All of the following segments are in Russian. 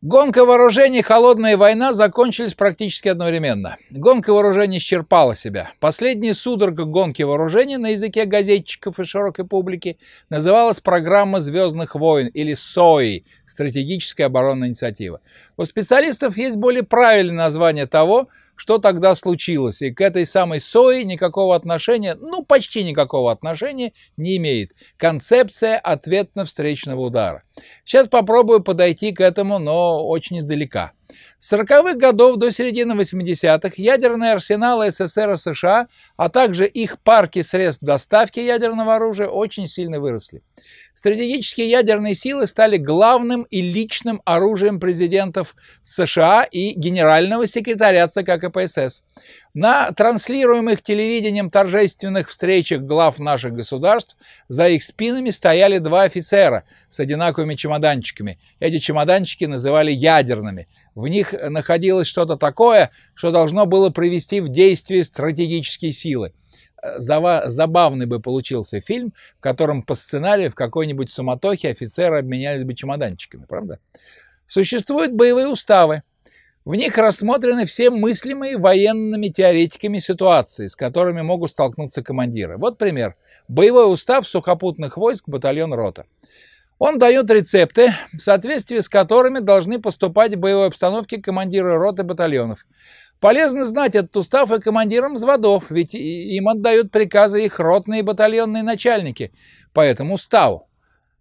Гонка вооружений, холодная война закончились практически одновременно. Гонка вооружений исчерпала себя. Последняя судорога гонки вооружений на языке газетчиков и широкой публики называлась программа «Звездных войн» или СОИ – «Стратегическая оборонная инициатива». У специалистов есть более правильное название того, что тогда случилось, и к этой самой СОИ никакого отношения, ну почти никакого отношения не имеет. Концепция ответно-встречного удара. Сейчас попробую подойти к этому, но очень издалека. С 40-х годов до середины 80-х ядерные арсеналы СССР и США, а также их парки средств доставки ядерного оружия очень сильно выросли. Стратегические ядерные силы стали главным и личным оружием президентов США и генерального секретаря ЦК КПСС. На транслируемых телевидением торжественных встречах глав наших государств за их спинами стояли два офицера с одинаковыми чемоданчиками. Эти чемоданчики называли ядерными. В них находилось что-то такое, что должно было привести в действие стратегические силы. Забавный бы получился фильм, в котором по сценарию в какой-нибудь суматохе офицеры обменялись бы чемоданчиками, правда? Существуют боевые уставы, в них рассмотрены все мыслимые военными теоретиками ситуации, с которыми могут столкнуться командиры. Вот пример. Боевой устав сухопутных войск батальон рота. Он дает рецепты, в соответствии с которыми должны поступать в боевой обстановке командиры роты батальонов. Полезно знать этот устав и командирам взводов, ведь им отдают приказы их ротные и батальонные начальники по этому уставу.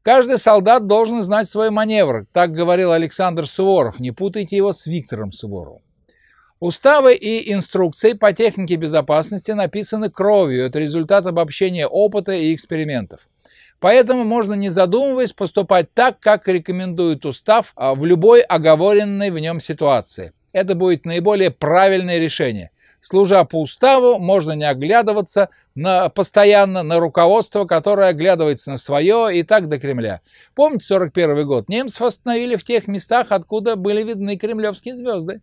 Каждый солдат должен знать свой маневр, так говорил Александр Суворов, не путайте его с Виктором Суворовым. Уставы и инструкции по технике безопасности написаны кровью, это результат обобщения опыта и экспериментов. Поэтому можно, не задумываясь, поступать так, как рекомендует устав а в любой оговоренной в нем ситуации. Это будет наиболее правильное решение. Служа по уставу, можно не оглядываться на, постоянно на руководство, которое оглядывается на свое и так до Кремля. Помните 41 год? Немцев остановили в тех местах, откуда были видны кремлевские звезды.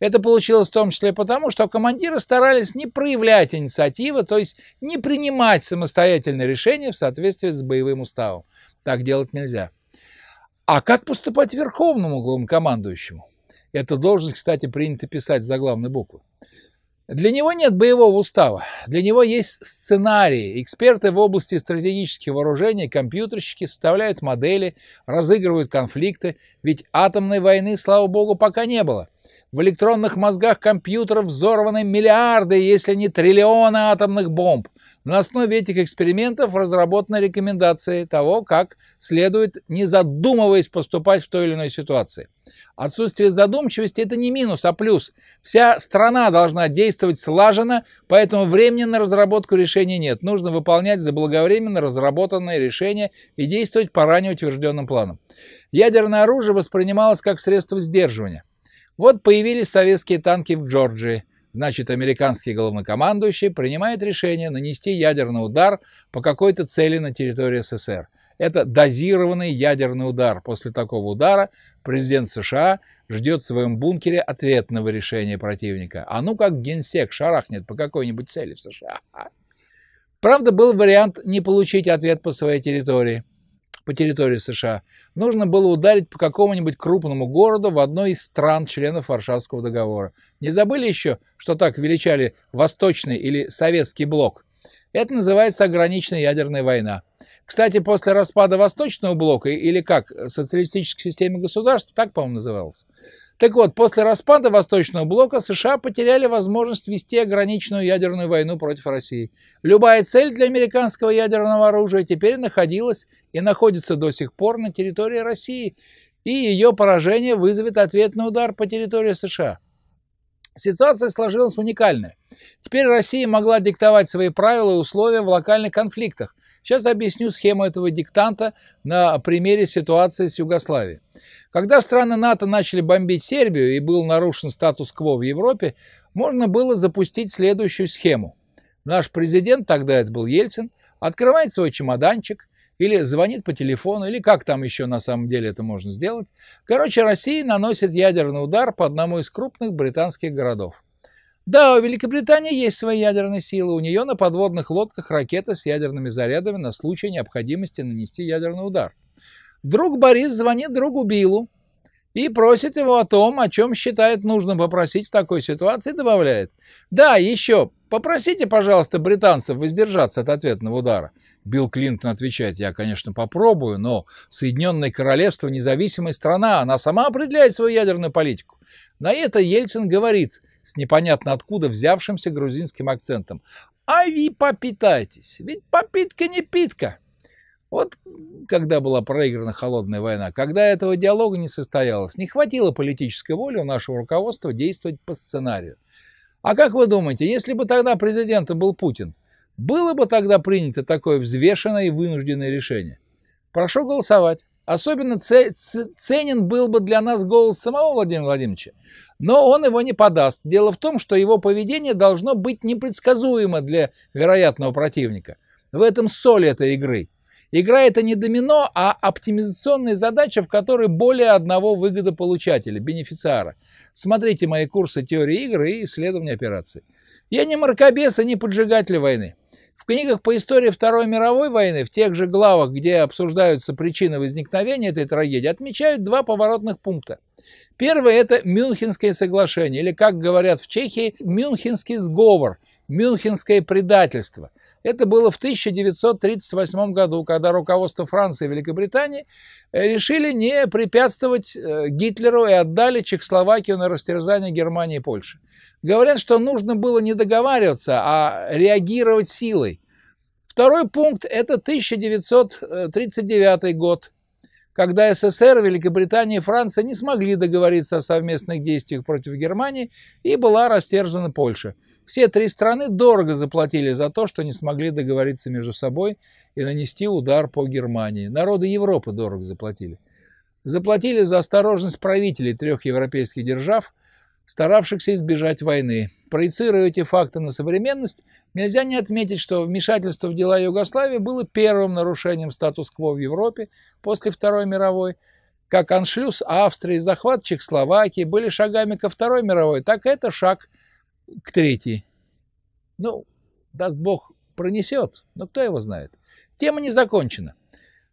Это получилось в том числе потому, что командиры старались не проявлять инициативы, то есть не принимать самостоятельные решения в соответствии с боевым уставом. Так делать нельзя. А как поступать верховному главнокомандующему? Эту должность, кстати, принято писать за главной буквы. Для него нет боевого устава, для него есть сценарии. Эксперты в области стратегических вооружений, компьютерщики составляют модели, разыгрывают конфликты, ведь атомной войны, слава богу, пока не было. В электронных мозгах компьютеров взорваны миллиарды, если не триллионы атомных бомб. На основе этих экспериментов разработаны рекомендации того, как следует, не задумываясь, поступать в той или иной ситуации. Отсутствие задумчивости – это не минус, а плюс. Вся страна должна действовать слаженно, поэтому времени на разработку решения нет. Нужно выполнять заблаговременно разработанные решения и действовать по ранее утвержденным планам. Ядерное оружие воспринималось как средство сдерживания. Вот появились советские танки в Джорджии. Значит, американский главнокомандующий принимает решение нанести ядерный удар по какой-то цели на территории СССР. Это дозированный ядерный удар. После такого удара президент США ждет в своем бункере ответного решения противника. А ну как генсек шарахнет по какой-нибудь цели в США. Правда, был вариант не получить ответ по своей территории – по территории США, нужно было ударить по какому-нибудь крупному городу в одной из стран-членов Варшавского договора. Не забыли еще, что так величали Восточный или Советский блок? Это называется ограниченная ядерная война. Кстати, после распада Восточного блока, или как, социалистической системы государств, так, по-моему, называлось. Так вот, после распада Восточного блока США потеряли возможность вести ограниченную ядерную войну против России. Любая цель для американского ядерного оружия теперь находилась и находится до сих пор на территории России, и ее поражение вызовет ответный удар по территории США. Ситуация сложилась уникальная. Теперь Россия могла диктовать свои правила и условия в локальных конфликтах – Сейчас объясню схему этого диктанта на примере ситуации с Югославией. Когда страны НАТО начали бомбить Сербию и был нарушен статус-кво в Европе, можно было запустить следующую схему. Наш президент, тогда это был Ельцин, открывает свой чемоданчик или звонит по телефону, или как там еще на самом деле это можно сделать. Короче, Россия наносит ядерный удар по одному из крупных британских городов. Да, у Великобритании есть свои ядерные силы. У нее на подводных лодках ракеты с ядерными зарядами на случай необходимости нанести ядерный удар. Друг Борис звонит другу Биллу и просит его о том, о чем считает нужным попросить в такой ситуации, добавляет. Да, еще, попросите, пожалуйста, британцев воздержаться от ответного удара. Билл Клинтон отвечает, я, конечно, попробую, но Соединенное Королевство – независимая страна, она сама определяет свою ядерную политику. На это Ельцин говорит, с непонятно откуда взявшимся грузинским акцентом. «А вы попитайтесь, ведь попитка не питка!» Вот когда была проиграна холодная война, когда этого диалога не состоялось, не хватило политической воли у нашего руководства действовать по сценарию. А как вы думаете, если бы тогда президентом был Путин, было бы тогда принято такое взвешенное и вынужденное решение? Прошу голосовать. Особенно ценен был бы для нас голос самого Владимира Владимировича, но он его не подаст. Дело в том, что его поведение должно быть непредсказуемо для вероятного противника. В этом соль этой игры. Игра это не домино, а оптимизационная задача, в которой более одного выгодополучателя, бенефициара. Смотрите мои курсы теории игры и исследования операций. Я не маркобес и не поджигатель войны. В книгах по истории Второй мировой войны, в тех же главах, где обсуждаются причины возникновения этой трагедии, отмечают два поворотных пункта. Первый – это Мюнхенское соглашение, или, как говорят в Чехии, Мюнхенский сговор, Мюнхенское предательство, это было в 1938 году, когда руководство Франции и Великобритании э, решили не препятствовать э, Гитлеру и отдали Чехословакию на растерзание Германии и Польши. Говорят, что нужно было не договариваться, а реагировать силой. Второй пункт – это 1939 э, год – когда СССР, Великобритания и Франция не смогли договориться о совместных действиях против Германии и была растерзана Польша. Все три страны дорого заплатили за то, что не смогли договориться между собой и нанести удар по Германии. Народы Европы дорого заплатили. Заплатили за осторожность правителей трех европейских держав, старавшихся избежать войны. Проецируя эти факты на современность, нельзя не отметить, что вмешательство в дела Югославии было первым нарушением статус-кво в Европе после Второй мировой, как аншлюз Австрии, захват Чехословакии были шагами ко Второй мировой, так это шаг к Третьей. Ну, даст Бог, пронесет, но кто его знает. Тема не закончена.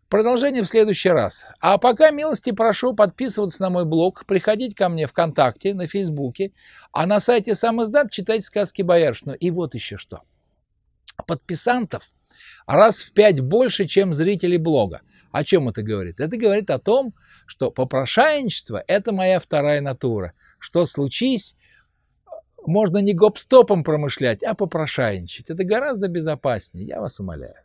Продолжение в следующий раз. А пока милости прошу подписываться на мой блог, приходить ко мне ВКонтакте, на Фейсбуке, а на сайте сам издат читать сказки Бояршину. И вот еще что. Подписантов раз в пять больше, чем зрителей блога. О чем это говорит? Это говорит о том, что попрошайничество – это моя вторая натура. Что случись, можно не гоп-стопом промышлять, а попрошайничать. Это гораздо безопаснее, я вас умоляю.